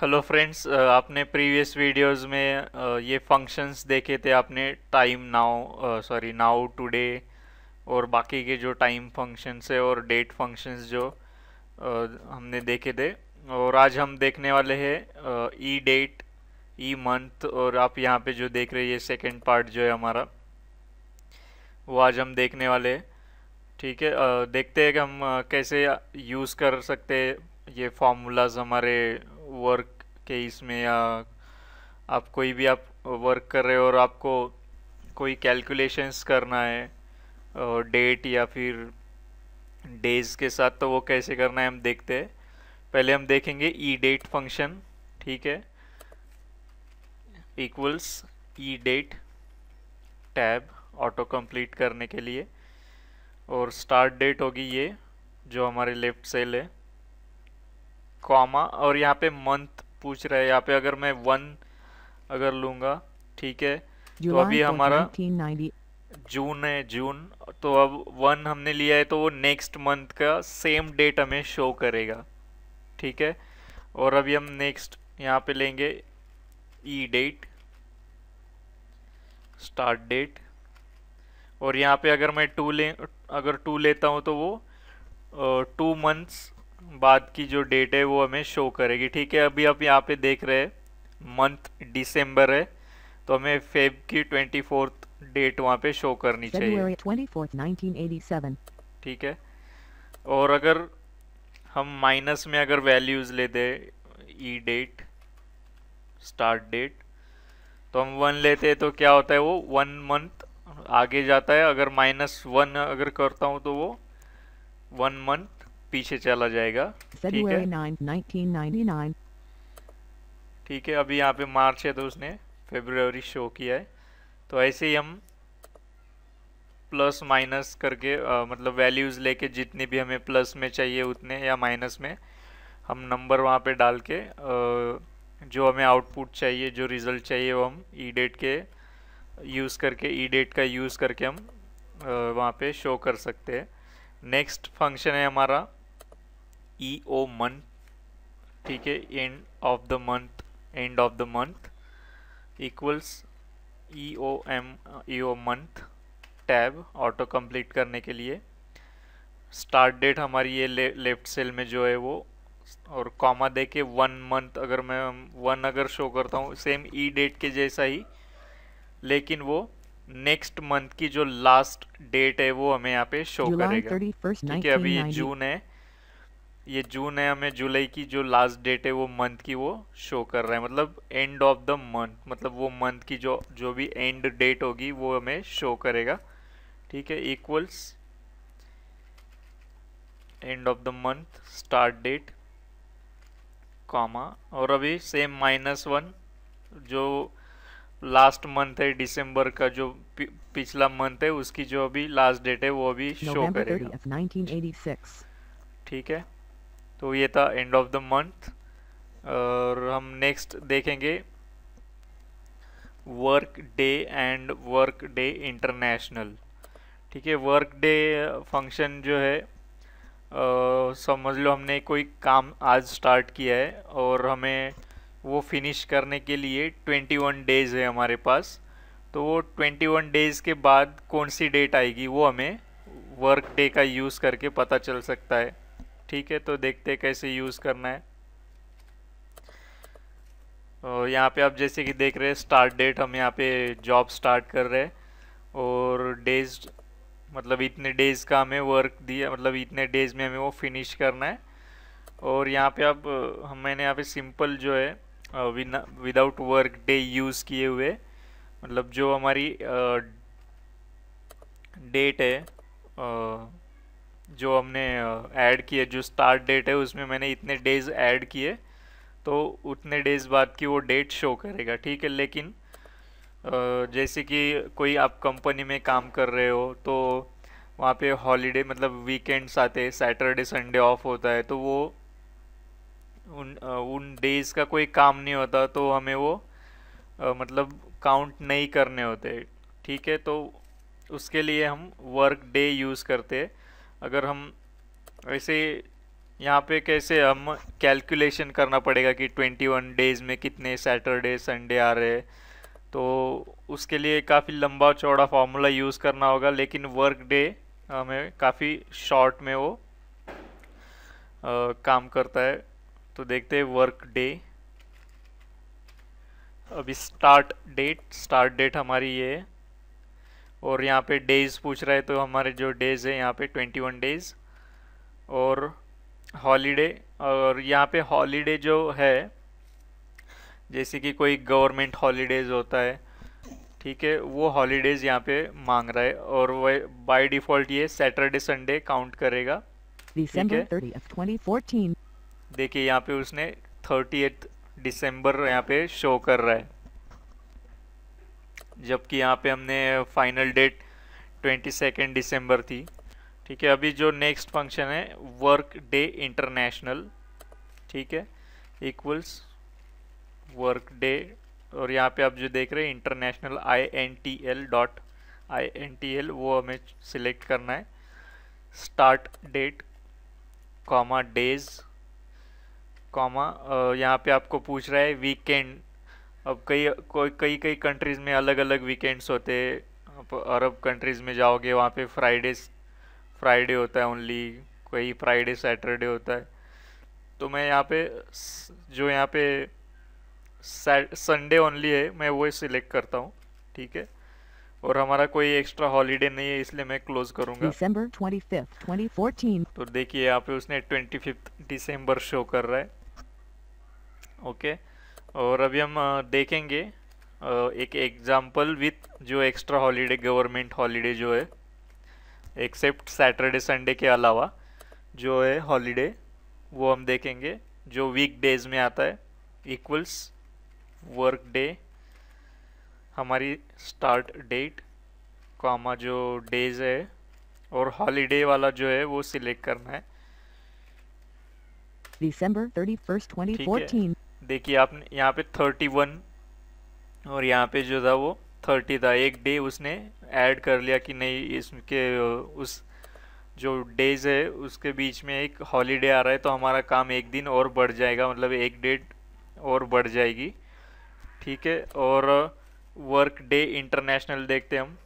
Hello friends आपने previous videos में ये फंक्शंस देखे थे आपने time now sorry now today और बाकी के जो टाइम फंक्शंस है और डेट फंक्शंस जो हमने देखे थे और आज हम देखने वाले हैं ई डेट ई मंथ और आप यहाँ पे जो देख रहे हैं ये सेकेंड पार्ट जो है हमारा वो आज हम देखने वाले हैं ठीक है देखते हैं कि हम कैसे यूज़ कर सकते ये फार्मूलाज हमारे वर्क के इसमें या आप कोई भी आप वर्क कर रहे हो और आपको कोई कैलकुलेशंस करना है और डेट या फिर डेज के साथ तो वो कैसे करना है हम देखते हैं पहले हम देखेंगे ई डेट फंक्शन ठीक है equals EDATE tab auto complete करने के लिए और स्टार्ट डेट होगी ये जो हमारे लेफ्ट सेल है कॉमा और यहाँ पे मंथ पूछ रहा है यहाँ पे अगर मैं वन अगर लूंगा ठीक है तो अभी हमारा जून है जून तो अब वन हमने लिया है तो वो नेक्स्ट मंथ का सेम डेट हमें शो करेगा ठीक है और अभी हम नेक्स्ट यहाँ पे लेंगे ई डेट स्टार्ट डेट और यहाँ पे अगर मैं टू ले अगर टू लेता हूँ तो वो टू मंथ्स बाद की जो डेट है वो हमें शो करेगी ठीक है अभी आप यहाँ पे देख रहे हैं मंथ दिसंबर है तो हमें फेब की ट्वेंटी फोर्थ डेट वहाँ पे शो करनी चाहिए ठीक है और अगर हम माइनस में अगर वैल्यूज़ लेते ई डेट स्टार्ट डेट तो हम वन लेते हैं तो क्या होता है वो वन मंथ आगे जाता है अगर माइनस वन अगर करता हूँ तो वो वन मंथ पीछे चला जाएगा ठीक है 9, ठीक है अभी यहाँ पे मार्च है तो उसने फेब्रवरी शो किया है तो ऐसे ही हम प्लस माइनस करके आ, मतलब वैल्यूज़ लेके जितने भी हमें प्लस में चाहिए उतने या माइनस में हम नंबर वहाँ पे डाल के आ, जो हमें आउटपुट चाहिए जो रिज़ल्ट चाहिए वो हम ई डेट के यूज़ करके ई डेट का यूज़ करके हम वहाँ पे शो कर सकते हैं नेक्स्ट फंक्शन है हमारा ई ओ मंथ ठीक है end of the month end of the month equals E O M E O month tab auto complete करने के लिए स्टार्ट डेट हमारी ये लेफ्ट सेल में जो है वो और कॉमा दे के वन मंथ अगर मैं वन अगर शो करता हूँ सेम ई डेट के जैसा ही लेकिन वो नेक्स्ट मंथ की जो लास्ट डेट है वो हमें यहाँ पे शो करेगा ठीक है अभी ये जून है ये जून है हमें जुलाई की जो लास्ट डेट है वो मंथ की वो शो कर रहा है मतलब एंड ऑफ द मंथ मतलब वो मंथ की जो जो भी एंड डेट होगी वो हमें शो करेगा ठीक है equals end of the month start date comma और अभी सेम माइनस वन जो लास्ट मंथ है दिसंबर का जो पिछला मंथ है उसकी जो अभी लास्ट डेट है वो अभी शो करेगा ठीक है तो ये था एंड ऑफ द मंथ और हम नेक्स्ट देखेंगे work day and work day international ठीक है वर्क डे फंक्शन जो है आ, समझ लो हमने कोई काम आज स्टार्ट किया है और हमें वो फिनिश करने के लिए 21 डेज़ है हमारे पास तो वो 21 डेज़ के बाद कौन सी डेट आएगी वो हमें वर्क डे का यूज़ करके पता चल सकता है ठीक है तो देखते हैं कैसे यूज़ करना है और यहाँ पे आप जैसे कि देख रहे हैं स्टार्ट डेट हम यहाँ पे जॉब स्टार्ट कर रहे हैं और डेज मतलब इतने डेज का हमें वर्क दिया मतलब इतने डेज में हमें वो फिनिश करना है और यहाँ पे आप हम मैंने यहाँ पे सिंपल जो है विदाउट वर्क डे यूज़ किए हुए मतलब जो हमारी डेट है जो हमने ऐड किए जो स्टार्ट डेट है उसमें मैंने इतने डेज़ ऐड किए तो उतने डेज़ बाद की वो डेट शो करेगा ठीक है लेकिन जैसे कि कोई आप कंपनी में काम कर रहे हो तो वहाँ पे हॉलीडे मतलब वीकेंड्स आते हैं सैटरडे संडे ऑफ होता है तो वो उन उन डेज़ का कोई काम नहीं होता तो हमें वो मतलब काउंट नहीं करने होते ठीक है तो उसके लिए हम वर्क डे यूज़ करते हैं अगर हम ऐसे यहाँ पे कैसे हम कैलकुलेशन करना पड़ेगा कि 21 डेज़ में कितने सैटरडे संडे आ रहे हैं तो उसके लिए काफ़ी लंबा चौड़ा फार्मूला यूज़ करना होगा लेकिन वर्क डे हमें काफ़ी शॉर्ट में वो आ, काम करता है तो देखते हैं वर्क डे अभी स्टार्ट डेट स्टार्ट डेट हमारी ये है और यहाँ पे डेज़ पूछ रहा है तो हमारे जो डेज़ है यहाँ पे 21 डेज़ और हॉलीडे और यहाँ पे हॉलीडे जो है जैसे कि कोई गवर्नमेंट हॉलीडेज़ होता है ठीक है वो हॉलीडेज़ यहाँ पे मांग रहा है और वह बाय डिफ़ॉल्ट ये सैटरडे संडे काउंट करेगा देखिए यहाँ पे उसने थर्टी दिसंबर यहाँ पे शो कर रहा है जबकि यहाँ पे हमने फाइनल डेट ट्वेंटी सेकेंड दिसंबर थी ठीक है अभी जो नेक्स्ट फंक्शन है वर्क डे इंटरनेशनल ठीक है इक्वल्स वर्क डे और यहाँ पे आप जो देख रहे हैं international I N T L dot I N T L वो हमें सिलेक्ट करना है start date comma days comma यहाँ पे आपको पूछ रहा है वीकेंड अब कई कई कई कंट्रीज़ में अलग अलग वीकेंड्स होते हैं अरब कंट्रीज़ में जाओगे वहाँ पे फ्राइडे फ्राइडे होता है ओनली कोई फ्राइडे सैटरडे होता है तो मैं यहाँ पे जो यहाँ पे संडे ओनली है मैं वो सिलेक्ट करता हूँ ठीक है और हमारा कोई एक्स्ट्रा हॉलीडे नहीं है इसलिए मैं क्लोज करूँगा दिसंबर ट्वेंटी तो देखिए यहाँ पे उसने ट्वेंटी दिसंबर शो कर रहा है ओके okay. और अभी हम देखेंगे एक एग्जांपल विथ जो एक्स्ट्रा हॉलीडे गवर्नमेंट हॉलीडे जो है एक्सेप्ट सैटरडे संडे के अलावा जो है हॉलीडे वो हम देखेंगे जो वीक डेज में आता है इक्वल्स वर्क डे हमारी स्टार्ट डेट कॉमा जो डेज है और हॉलीडे वाला जो है वो सिलेक्ट करना है दिसंबर 31st 2014 देखिए आप यहाँ पे थर्टी वन और यहाँ पे जो था वो थर्टी था एक डे उसने ऐड कर लिया कि नहीं इसके उस जो डेज है उसके बीच में एक हॉलीडे आ रहा है तो हमारा काम एक दिन और बढ़ जाएगा मतलब एक डेट और बढ़ जाएगी ठीक है और वर्क डे इंटरनेशनल देखते हम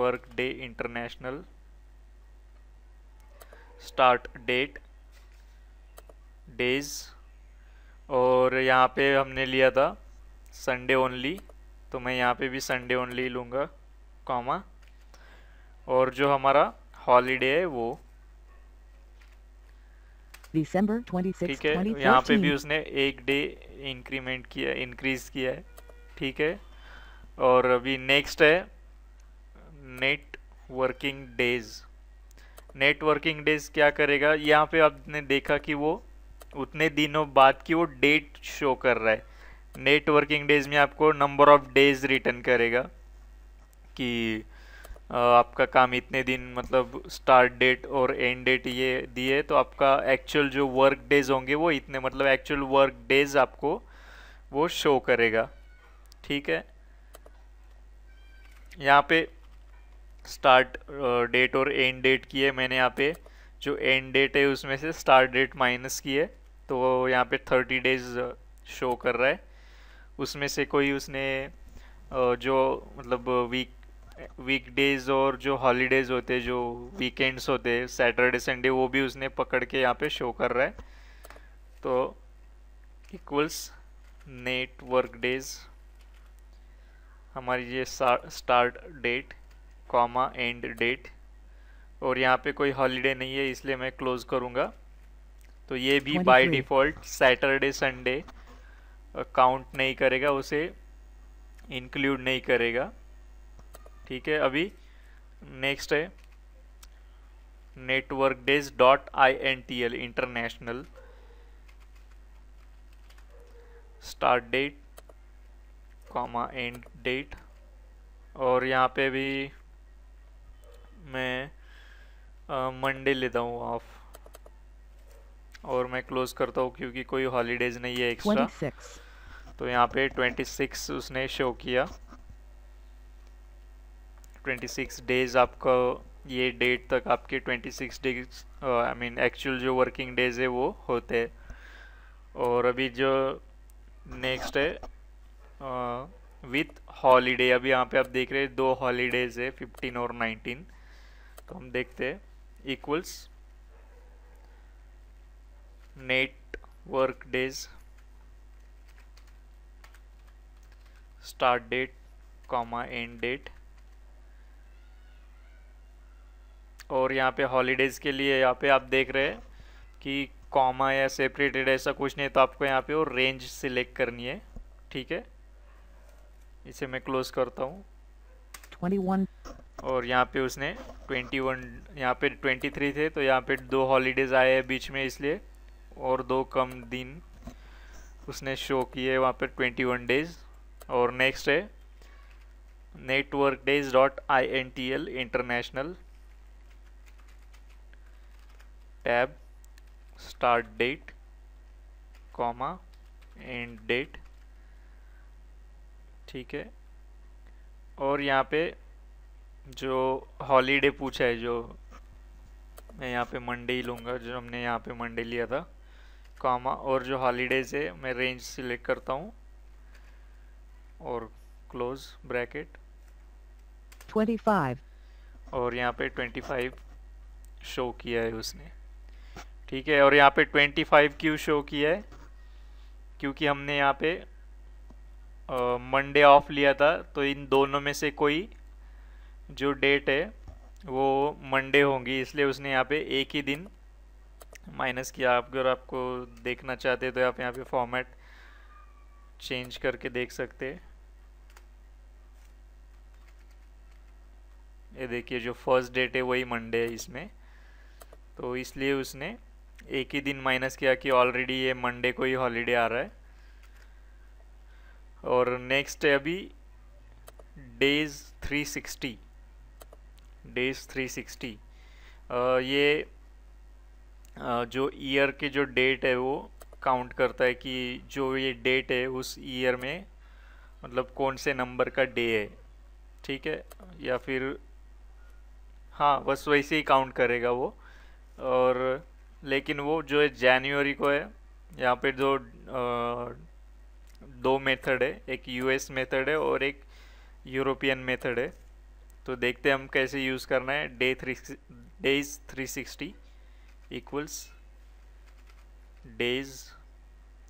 work day international start date days और यहाँ पे हमने लिया था संडे ओनली तो मैं यहाँ पे भी संडे ओनली लूँगा कॉमा और जो हमारा हॉलीडे है वो दिसंबर ठीक है यहाँ पे भी उसने एक डे इंक्रीमेंट किया इंक्रीज किया है ठीक है और अभी नेक्स्ट है net working days net working days क्या करेगा यहाँ पे आपने देखा कि वो उतने दिनों बाद की वो डेट शो कर रहा है नेट वर्किंग डेज में आपको नंबर ऑफ डेज रिटर्न करेगा कि आपका काम इतने दिन मतलब स्टार्ट डेट और एंड डेट ये दिए तो आपका एक्चुअल जो वर्क डेज होंगे वो इतने मतलब एक्चुअल वर्क डेज आपको वो शो करेगा ठीक है यहाँ पे स्टार्ट डेट और एंड डेट की है मैंने यहाँ पे जो एंड डेट है उसमें से स्टार्ट डेट माइनस की है तो यहाँ पे थर्टी डेज शो कर रहा है उसमें से कोई उसने uh, जो मतलब वीक वीक डेज और जो हॉलीडेज होते जो वीकेंड्स होते सैटरडे संडे वो भी उसने पकड़ के यहाँ पे शो कर रहा है तो इक्वल्स नेट वर्क डेज हमारी ये start date comma end date और यहाँ पे कोई हॉलीडे नहीं है इसलिए मैं क्लोज़ करूँगा तो ये भी by default Saturday Sunday count नहीं करेगा उसे इंक्लूड नहीं करेगा ठीक है अभी नेक्स्ट है network days dot I N T L international start date comma end date और यहाँ पे भी मैं मंडे uh, लेता हूँ ऑफ और मैं क्लोज़ करता हूँ क्योंकि कोई हॉलीडेज़ नहीं है एक्स्ट्रा तो यहाँ पे 26 उसने शो किया 26 डेज़ आपका ये डेट तक आपके 26 डेज आई मीन एक्चुअल जो वर्किंग डेज है वो होते हैं और अभी जो नेक्स्ट है विथ uh, हॉलीडे अभी यहाँ पे आप देख रहे हैं दो हॉलीडेज है 15 और 19 तो हम देखते हैं equals net work days start date comma end date और यहाँ पे हॉलीडेज़ के लिए यहाँ पे आप देख रहे हैं कि कॉमा या सेपरेटेड ऐसा कुछ नहीं तो आपको यहाँ पे वो रेंज सिलेक्ट करनी है ठीक है इसे मैं क्लोज करता हूँ 21 और यहाँ पे उसने 21 यहाँ पे 23 थे तो यहाँ पे दो हॉलीडेज़ आए हैं बीच में इसलिए और दो कम दिन उसने शो किए वहाँ पर ट्वेंटी वन डेज और नेक्स्ट है network days dot I N T L international tab start date comma end date ठीक है और यहाँ पे जो हॉलीडे पूछा है जो मैं यहाँ पे मंडे ही लूँगा जो हमने यहाँ पे मंडे लिया था कामा और जो हॉलीडेज़ है मैं रेंज सिलेक्ट करता हूँ और क्लोज ब्रैकेट फाइव और यहाँ पे फाइव शो किया है उसने ठीक है और यहाँ पे फाइव क्यों शो किया है क्योंकि हमने यहाँ पे मंडे ऑफ लिया था तो इन दोनों में से कोई जो डेट है वो मंडे होंगी इसलिए उसने यहाँ पे एक ही दिन माइनस किया आप अगर आपको देखना चाहते तो आप यहाँ पे फॉर्मेट चेंज करके देख सकते ये देखिए जो फर्स्ट डेट है वही मंडे है इसमें तो इसलिए उसने एक ही दिन माइनस किया कि ऑलरेडी ये मंडे को ही हॉलीडे आ रहा है और नेक्स्ट है अभी डेज 360 डेज 360 आ, ये जो ईयर के जो डेट है वो काउंट करता है कि जो ये डेट है उस ईयर में मतलब कौन से नंबर का डे है ठीक है या फिर हाँ बस वैसे ही काउंट करेगा वो और लेकिन वो जो है जनवरी को है यहाँ पे जो दो मेथड है एक यूएस मेथड है और एक यूरोपियन मेथड है तो देखते हैं हम कैसे यूज़ करना है day three days three sixty equals days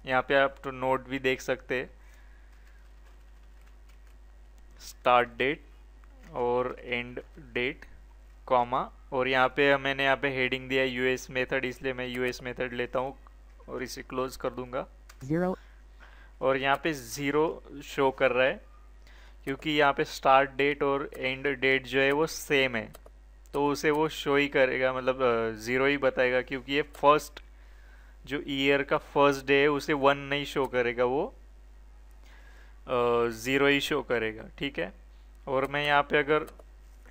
यहाँ पे आप तो नोट भी देख सकते हैं स्टार्ट डेट और एंड डेट कॉमा और यहाँ पे मैंने यहाँ पे हेडिंग दिया यूएस मेथड इसलिए मैं यूएस मेथड लेता हूँ और इसे क्लोज कर दूंगा जीरो और यहाँ पे ज़ीरो शो कर रहा है क्योंकि यहाँ पे स्टार्ट डेट और एंड डेट जो है वो सेम है तो उसे वो शो ही करेगा मतलब ज़ीरो ही बताएगा क्योंकि ये फर्स्ट जो ईयर का फर्स्ट डे है उसे वन नहीं शो करेगा वो ज़ीरो ही शो करेगा ठीक है और मैं यहाँ पे अगर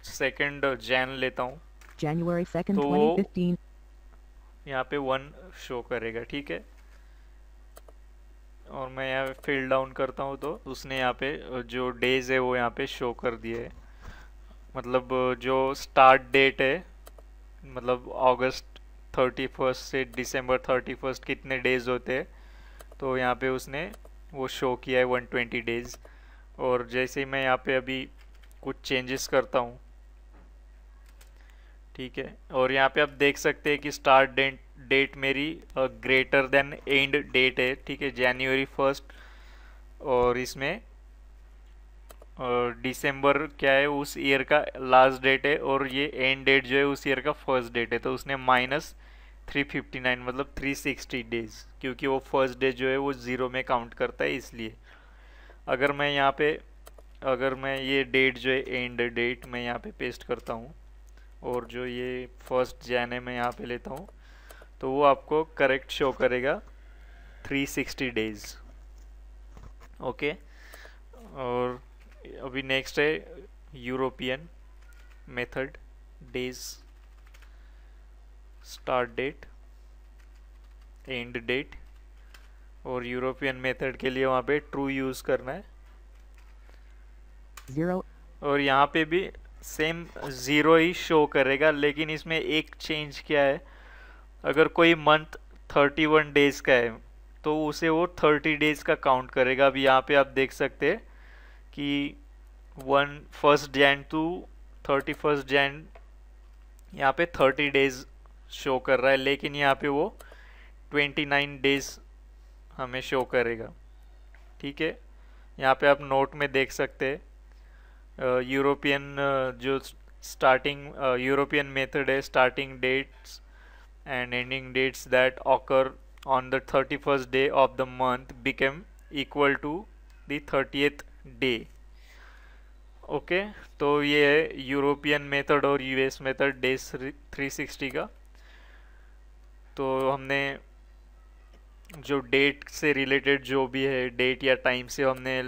सेकंड जैन लेता हूँ जनवरी सेकंड तो यहाँ पे वन शो करेगा ठीक है और मैं यहाँ फील्ड डाउन करता हूँ तो उसने यहाँ पे जो डेज है वो यहाँ पे शो कर दिए है मतलब जो स्टार्ट डेट है मतलब अगस्त थर्टी फर्स्ट से दिसंबर थर्टी फर्स्ट कितने डेज़ होते हैं तो यहाँ पे उसने वो शो किया है वन ट्वेंटी डेज़ और जैसे ही मैं यहाँ पे अभी कुछ चेंजेस करता हूँ ठीक है और यहाँ पे आप देख सकते हैं कि स्टार्ट डेट डेट मेरी ग्रेटर देन एंड डेट है ठीक है जनवरी फर्स्ट और इसमें डिसम्बर क्या है उस ईयर का लास्ट डेट है और ये एंड डेट जो है उस ईयर का फर्स्ट डेट है तो उसने माइनस 359 मतलब 360 डेज क्योंकि वो फर्स्ट डे जो है वो ज़ीरो में काउंट करता है इसलिए अगर मैं यहाँ पे अगर मैं ये डेट जो है एंड डेट मैं यहाँ पे पेस्ट करता हूँ और जो ये फर्स्ट जैन है मैं यहाँ पे लेता हूँ तो वो आपको करेक्ट शो करेगा 360 डेज़ ओके और अभी नेक्स्ट है European method days start date end date और यूरोपियन मेथड के लिए वहाँ पे ट्रू यूज़ करना है जीरो और यहाँ पे भी सेम ज़ीरो ही शो करेगा लेकिन इसमें एक चेंज क्या है अगर कोई मंथ थर्टी वन डेज़ का है तो उसे वो थर्टी डेज़ का काउंट करेगा अब यहाँ पे आप देख सकते हैं कि one first Jan to thirty first Jan यहाँ पे थर्टी डेज शो कर रहा है लेकिन यहाँ पे वो ट्वेंटी नाइन डेज हमें शो करेगा ठीक है यहाँ पे आप नोट में देख सकते हैं यूरोपियन जो स्टार्टिंग यूरोपियन मेथड है starting dates and ending dates that occur on the thirty first day of the month became equal to thirtieth day okay तो ये है यूरोपियन मेथड और यूएस मेथड डे 360 का तो हमने जो डेट से रिलेटेड जो भी है डेट या टाइम से हमने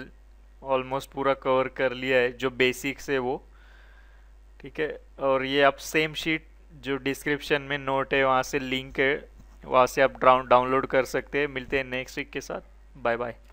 ऑलमोस्ट पूरा कवर कर लिया है जो बेसिक्स है वो ठीक है और ये आप सेम शीट जो डिस्क्रिप्शन में नोट है वहाँ से लिंक है वहाँ से आप डाउनलोड कर सकते हैं मिलते हैं नेक्स्ट वीक के साथ बाय बाय